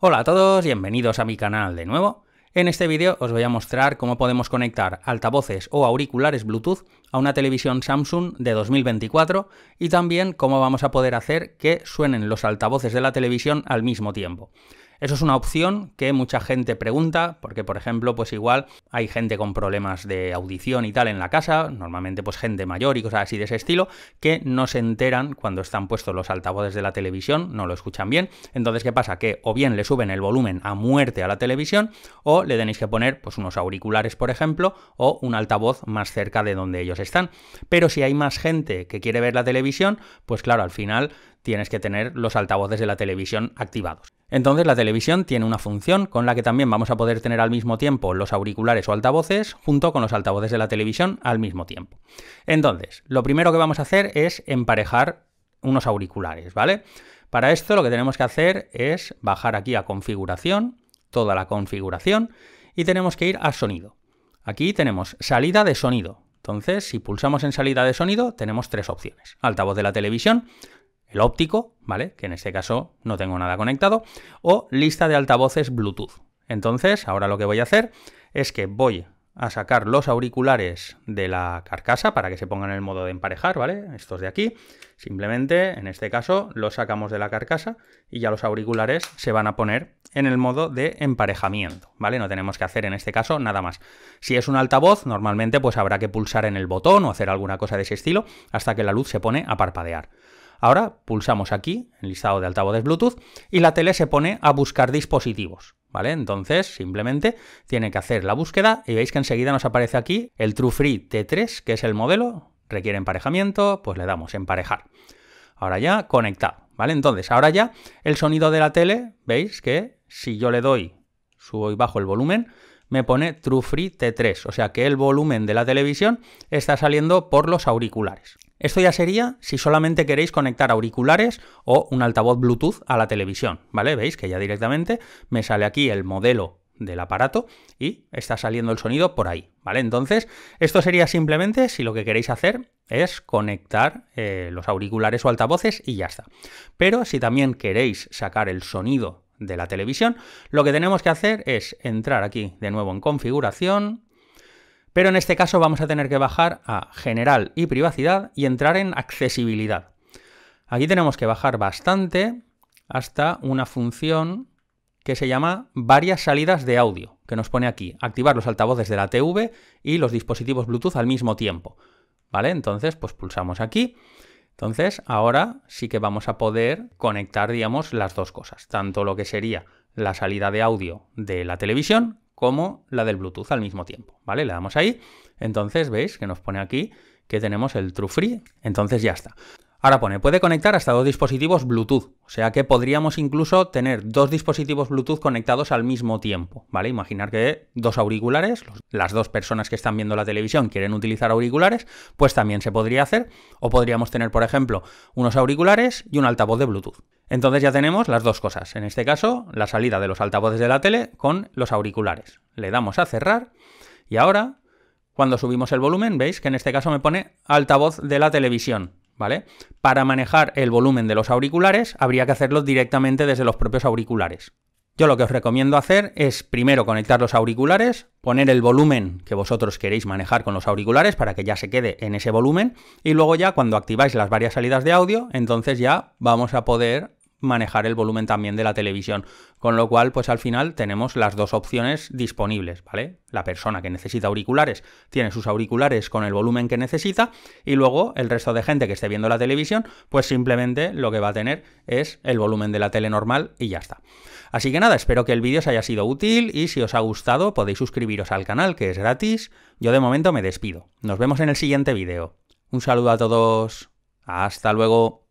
Hola a todos, bienvenidos a mi canal de nuevo. En este vídeo os voy a mostrar cómo podemos conectar altavoces o auriculares Bluetooth a una televisión Samsung de 2024 y también cómo vamos a poder hacer que suenen los altavoces de la televisión al mismo tiempo. Eso es una opción que mucha gente pregunta, porque por ejemplo, pues igual hay gente con problemas de audición y tal en la casa, normalmente pues gente mayor y cosas así de ese estilo, que no se enteran cuando están puestos los altavoces de la televisión, no lo escuchan bien. Entonces, ¿qué pasa? Que o bien le suben el volumen a muerte a la televisión, o le tenéis que poner pues unos auriculares, por ejemplo, o un altavoz más cerca de donde ellos están. Pero si hay más gente que quiere ver la televisión, pues claro, al final tienes que tener los altavoces de la televisión activados. Entonces la televisión tiene una función con la que también vamos a poder tener al mismo tiempo los auriculares o altavoces junto con los altavoces de la televisión al mismo tiempo. Entonces, lo primero que vamos a hacer es emparejar unos auriculares, ¿vale? Para esto lo que tenemos que hacer es bajar aquí a configuración, toda la configuración, y tenemos que ir a sonido. Aquí tenemos salida de sonido. Entonces, si pulsamos en salida de sonido, tenemos tres opciones. Altavoz de la televisión, el óptico, ¿vale? Que en este caso no tengo nada conectado, o lista de altavoces Bluetooth. Entonces, ahora lo que voy a hacer es que voy a sacar los auriculares de la carcasa para que se pongan en el modo de emparejar, ¿vale? Estos de aquí. Simplemente, en este caso, los sacamos de la carcasa y ya los auriculares se van a poner en el modo de emparejamiento, ¿vale? No tenemos que hacer en este caso nada más. Si es un altavoz, normalmente pues habrá que pulsar en el botón o hacer alguna cosa de ese estilo hasta que la luz se pone a parpadear. Ahora pulsamos aquí, el listado de altavoces Bluetooth, y la tele se pone a buscar dispositivos. ¿Vale? Entonces, simplemente tiene que hacer la búsqueda y veis que enseguida nos aparece aquí el TrueFree T3, que es el modelo, requiere emparejamiento, pues le damos emparejar. Ahora ya conectado, ¿vale? Entonces, ahora ya el sonido de la tele, veis que si yo le doy, subo y bajo el volumen, me pone TrueFree T3, o sea que el volumen de la televisión está saliendo por los auriculares. Esto ya sería si solamente queréis conectar auriculares o un altavoz Bluetooth a la televisión, ¿vale? Veis que ya directamente me sale aquí el modelo del aparato y está saliendo el sonido por ahí, ¿vale? Entonces, esto sería simplemente si lo que queréis hacer es conectar eh, los auriculares o altavoces y ya está. Pero si también queréis sacar el sonido de la televisión, lo que tenemos que hacer es entrar aquí de nuevo en configuración, pero en este caso vamos a tener que bajar a general y privacidad y entrar en accesibilidad. Aquí tenemos que bajar bastante hasta una función que se llama varias salidas de audio, que nos pone aquí, activar los altavoces de la TV y los dispositivos Bluetooth al mismo tiempo. ¿Vale? Entonces, pues pulsamos aquí. Entonces, ahora sí que vamos a poder conectar, digamos, las dos cosas, tanto lo que sería la salida de audio de la televisión como la del Bluetooth al mismo tiempo, ¿vale? Le damos ahí, entonces veis que nos pone aquí que tenemos el True Free, entonces ya está. Ahora pone, puede conectar hasta dos dispositivos Bluetooth, o sea que podríamos incluso tener dos dispositivos Bluetooth conectados al mismo tiempo, ¿vale? Imaginar que dos auriculares, las dos personas que están viendo la televisión quieren utilizar auriculares, pues también se podría hacer, o podríamos tener, por ejemplo, unos auriculares y un altavoz de Bluetooth. Entonces ya tenemos las dos cosas. En este caso, la salida de los altavoces de la tele con los auriculares. Le damos a cerrar y ahora, cuando subimos el volumen, veis que en este caso me pone altavoz de la televisión. ¿Vale? Para manejar el volumen de los auriculares habría que hacerlo directamente desde los propios auriculares. Yo lo que os recomiendo hacer es primero conectar los auriculares, poner el volumen que vosotros queréis manejar con los auriculares para que ya se quede en ese volumen y luego ya cuando activáis las varias salidas de audio, entonces ya vamos a poder manejar el volumen también de la televisión. Con lo cual, pues al final tenemos las dos opciones disponibles, ¿vale? La persona que necesita auriculares tiene sus auriculares con el volumen que necesita y luego el resto de gente que esté viendo la televisión, pues simplemente lo que va a tener es el volumen de la tele normal y ya está. Así que nada, espero que el vídeo os haya sido útil y si os ha gustado podéis suscribiros al canal que es gratis. Yo de momento me despido. Nos vemos en el siguiente vídeo. Un saludo a todos. Hasta luego.